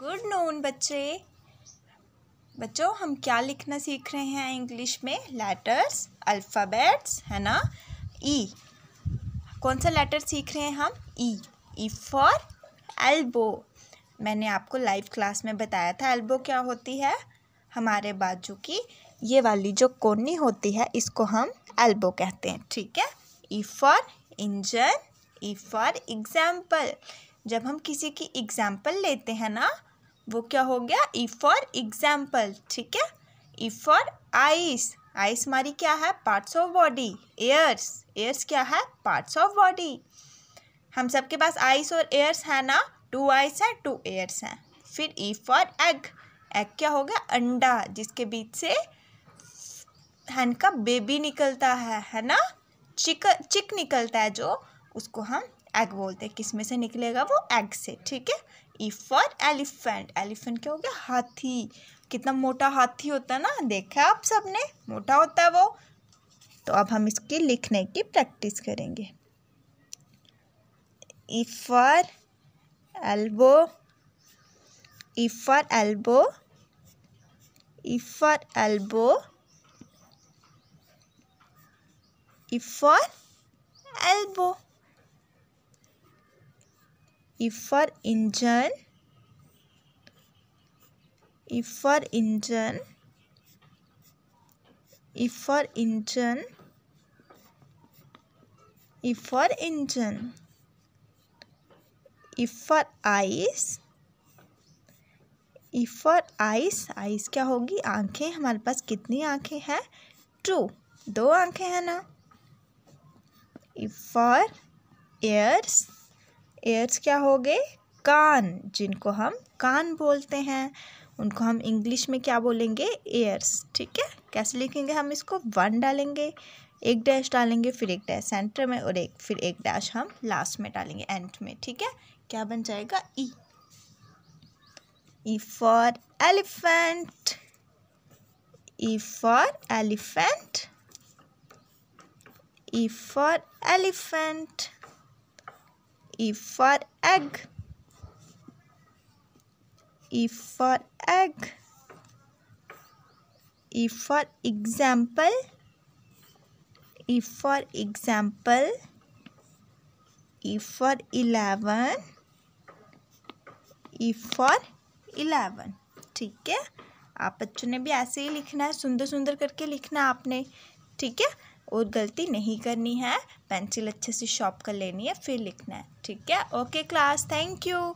Good noon बच्चे बच्चों हम क्या लिखना सीख रहे हैं इंग्लिश में लेटर्स अल्फ़ाबेट्स है ना ई e। कौन सा लेटर सीख रहे हैं हम ई ई फॉर एल्बो मैंने आपको लाइव क्लास में बताया था एल्बो क्या होती है हमारे बाजू की ये वाली जो कोनी होती है इसको हम एल्बो कहते हैं ठीक है E for engine E for example जब हम किसी की एग्जाम्पल लेते हैं ना वो क्या हो गया ई फॉर एग्जाम्पल ठीक है ई फॉर आइस आइस हमारी क्या है parts of body ears ears क्या है पार्ट्स ऑफ बॉडी हम सबके पास आइस और एयर्स है ना टू आइस है टू एयर्स हैं फिर ई फॉर एग एग क्या हो गया अंडा जिसके बीच से हन का बेबी निकलता है है ना चिक चिक निकलता है जो उसको हम एग बोलते हैं किस में से निकलेगा वो एग से ठीक है ई फॉर एलिफेंट एलिफेंट क्या हो गया हाथी कितना मोटा हाथी होता है ना देखा आप सबने मोटा होता है वो तो अब हम इसकी लिखने की प्रैक्टिस करेंगे E for elbow E for elbow E for elbow E for E for engine E for engine E for engine E for engine E for eyes E for eyes eyes क्या होगी आंखें हमारे पास कितनी आंखें हैं टू दो आंखें हैं ना इफ़र ears एयर्स क्या हो गए कान जिनको हम कान बोलते हैं उनको हम इंग्लिश में क्या बोलेंगे एयर्स ठीक है कैसे लिखेंगे हम इसको वन डालेंगे एक डैश डालेंगे फिर एक डैश सेंटर में और एक फिर एक डैश हम लास्ट में डालेंगे एंड में ठीक है क्या बन जाएगा E E for elephant E for elephant E for elephant E for egg. E for egg. E for example. E for example. E for eleven. E for eleven. ठीक है आप बच्चों ने भी ऐसे ही लिखना है सुंदर सुंदर करके लिखना आपने ठीक है और गलती नहीं करनी है पेंसिल अच्छे से शॉप कर लेनी है फिर लिखना है ठीक है ओके क्लास थैंक यू